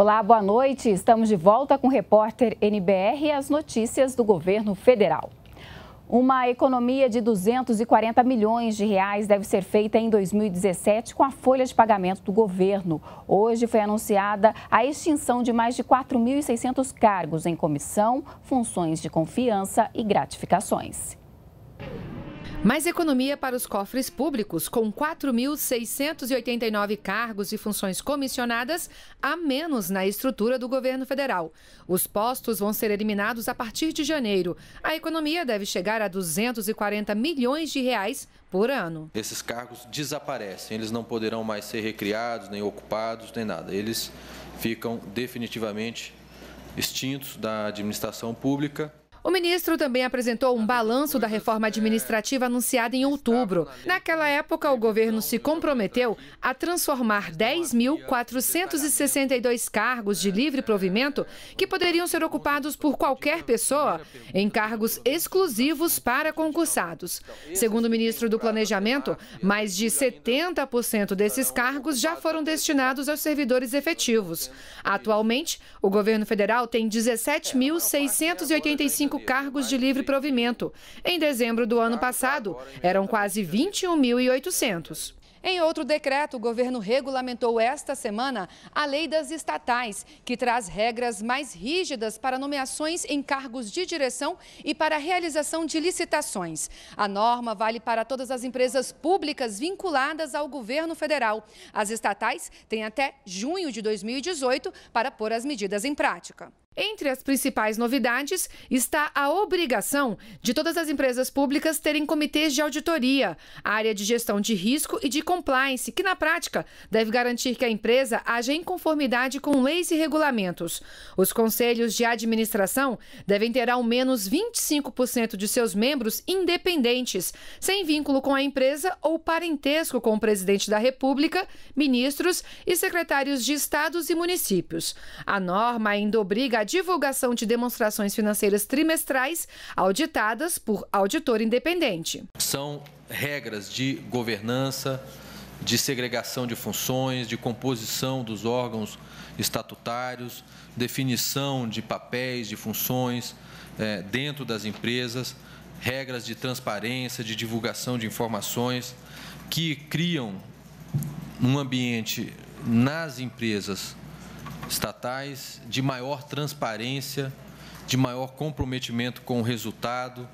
Olá, boa noite. Estamos de volta com o repórter NBR e as notícias do governo federal. Uma economia de 240 milhões de reais deve ser feita em 2017 com a folha de pagamento do governo. Hoje foi anunciada a extinção de mais de 4.600 cargos em comissão, funções de confiança e gratificações. Mais economia para os cofres públicos, com 4.689 cargos e funções comissionadas a menos na estrutura do governo federal. Os postos vão ser eliminados a partir de janeiro. A economia deve chegar a 240 milhões de reais por ano. Esses cargos desaparecem, eles não poderão mais ser recriados, nem ocupados, nem nada. Eles ficam definitivamente extintos da administração pública o ministro também apresentou um balanço da reforma administrativa anunciada em outubro. Naquela época, o governo se comprometeu a transformar 10.462 cargos de livre provimento, que poderiam ser ocupados por qualquer pessoa, em cargos exclusivos para concursados. Segundo o ministro do Planejamento, mais de 70% desses cargos já foram destinados aos servidores efetivos. Atualmente, o governo federal tem 17.685 25 cargos de livre provimento. Em dezembro do ano passado, eram quase 21.800. Em outro decreto, o governo regulamentou esta semana a lei das estatais, que traz regras mais rígidas para nomeações em cargos de direção e para a realização de licitações. A norma vale para todas as empresas públicas vinculadas ao governo federal. As estatais têm até junho de 2018 para pôr as medidas em prática. Entre as principais novidades está a obrigação de todas as empresas públicas terem comitês de auditoria, área de gestão de risco e de compliance, que na prática deve garantir que a empresa haja em conformidade com leis e regulamentos. Os conselhos de administração devem ter ao menos 25% de seus membros independentes, sem vínculo com a empresa ou parentesco com o presidente da República, ministros e secretários de estados e municípios. A norma ainda obriga a divulgação de demonstrações financeiras trimestrais auditadas por auditor independente. São regras de governança, de segregação de funções, de composição dos órgãos estatutários, definição de papéis, de funções é, dentro das empresas, regras de transparência, de divulgação de informações que criam um ambiente nas empresas estatais, de maior transparência, de maior comprometimento com o resultado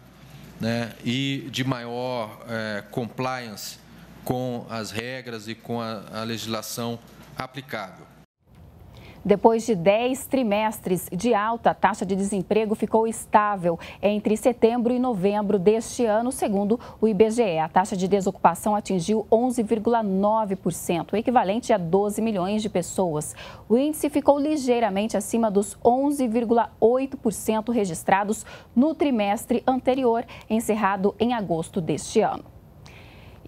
né, e de maior é, compliance com as regras e com a, a legislação aplicável. Depois de 10 trimestres de alta, a taxa de desemprego ficou estável entre setembro e novembro deste ano, segundo o IBGE. A taxa de desocupação atingiu 11,9%, equivalente a 12 milhões de pessoas. O índice ficou ligeiramente acima dos 11,8% registrados no trimestre anterior, encerrado em agosto deste ano.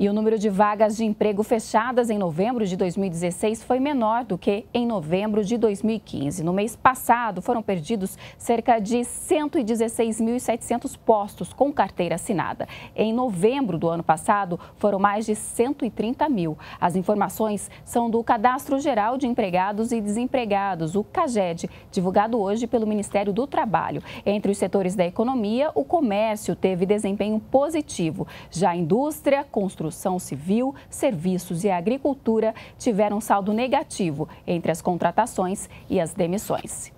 E o número de vagas de emprego fechadas em novembro de 2016 foi menor do que em novembro de 2015. No mês passado, foram perdidos cerca de 116.700 postos com carteira assinada. Em novembro do ano passado, foram mais de 130 mil. As informações são do Cadastro Geral de Empregados e Desempregados, o CAGED, divulgado hoje pelo Ministério do Trabalho. Entre os setores da economia, o comércio teve desempenho positivo. Já a indústria, construção, construção civil, serviços e agricultura tiveram saldo negativo entre as contratações e as demissões.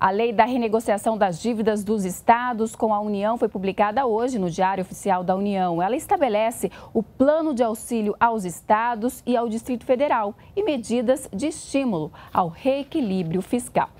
A lei da renegociação das dívidas dos estados com a União foi publicada hoje no Diário Oficial da União. Ela estabelece o plano de auxílio aos estados e ao Distrito Federal e medidas de estímulo ao reequilíbrio fiscal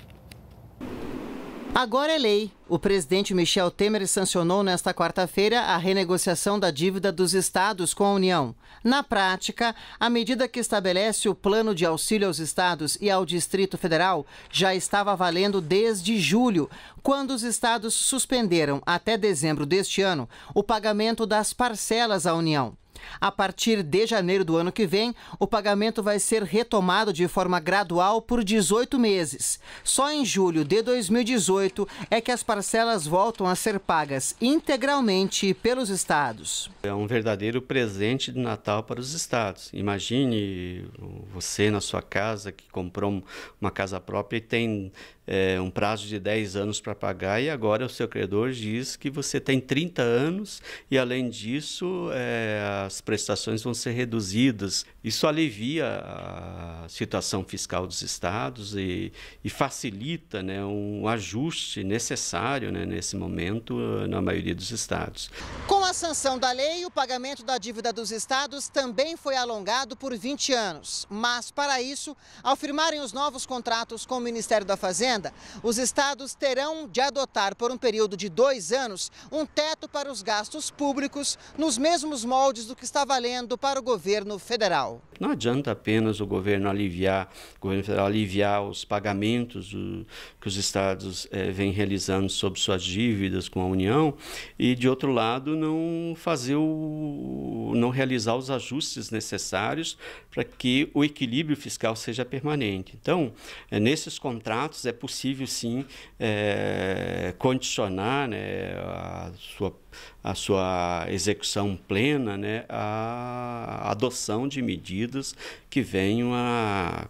agora é lei. O presidente Michel Temer sancionou nesta quarta-feira a renegociação da dívida dos estados com a União. Na prática, a medida que estabelece o plano de auxílio aos estados e ao Distrito Federal já estava valendo desde julho, quando os estados suspenderam até dezembro deste ano o pagamento das parcelas à União. A partir de janeiro do ano que vem, o pagamento vai ser retomado de forma gradual por 18 meses. Só em julho de 2018 é que as parcelas voltam a ser pagas integralmente pelos estados. É um verdadeiro presente de Natal para os estados. Imagine você na sua casa que comprou uma casa própria e tem é, um prazo de 10 anos para pagar e agora o seu credor diz que você tem 30 anos e, além disso, é, as prestações vão ser reduzidas. Isso alivia a situação fiscal dos estados e, e facilita né, um ajuste necessário né, nesse momento eh, na maioria dos estados. Com a sanção da lei, o pagamento da dívida dos estados também foi alongado por 20 anos. Mas, para isso, ao firmarem os novos contratos com o Ministério da Fazenda, os estados terão de adotar, por um período de dois anos, um teto para os gastos públicos nos mesmos moldes do que está valendo para o governo federal. Não adianta apenas o governo aliviar, o governo federal aliviar os pagamentos que os estados é, vêm realizando sobre suas dívidas com a União e, de outro lado, não fazer o não realizar os ajustes necessários para que o equilíbrio fiscal seja permanente. Então, é, nesses contratos é possível sim é, condicionar né, a sua a sua execução plena, né, a adoção de medidas que venham a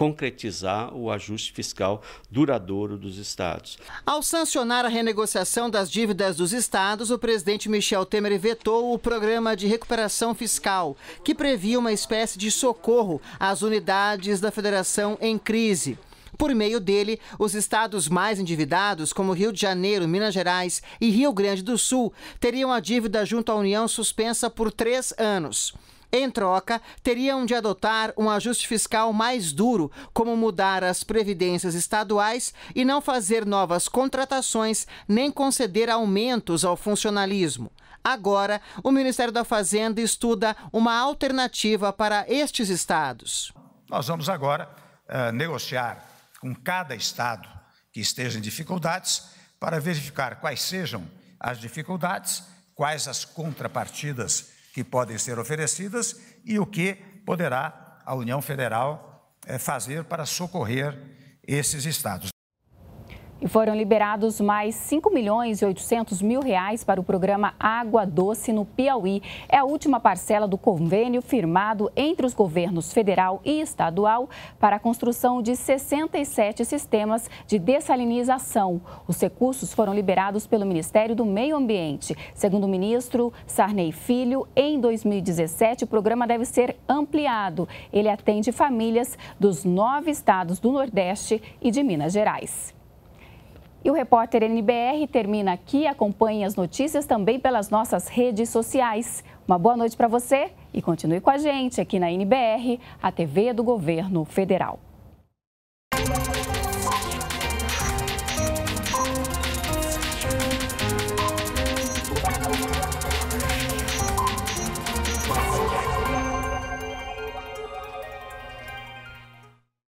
concretizar o ajuste fiscal duradouro dos estados. Ao sancionar a renegociação das dívidas dos estados, o presidente Michel Temer vetou o programa de recuperação fiscal, que previa uma espécie de socorro às unidades da federação em crise. Por meio dele, os estados mais endividados, como Rio de Janeiro, Minas Gerais e Rio Grande do Sul, teriam a dívida junto à União suspensa por três anos. Em troca, teriam de adotar um ajuste fiscal mais duro, como mudar as previdências estaduais e não fazer novas contratações nem conceder aumentos ao funcionalismo. Agora, o Ministério da Fazenda estuda uma alternativa para estes estados. Nós vamos agora uh, negociar com cada estado que esteja em dificuldades para verificar quais sejam as dificuldades, quais as contrapartidas que podem ser oferecidas e o que poderá a União Federal eh, fazer para socorrer esses estados. E foram liberados mais 5 milhões e 800 mil reais para o programa Água Doce no Piauí. É a última parcela do convênio firmado entre os governos federal e estadual para a construção de 67 sistemas de dessalinização. Os recursos foram liberados pelo Ministério do Meio Ambiente. Segundo o ministro Sarney Filho, em 2017 o programa deve ser ampliado. Ele atende famílias dos nove estados do Nordeste e de Minas Gerais. E o repórter NBR termina aqui. Acompanhe as notícias também pelas nossas redes sociais. Uma boa noite para você e continue com a gente aqui na NBR, a TV do Governo Federal.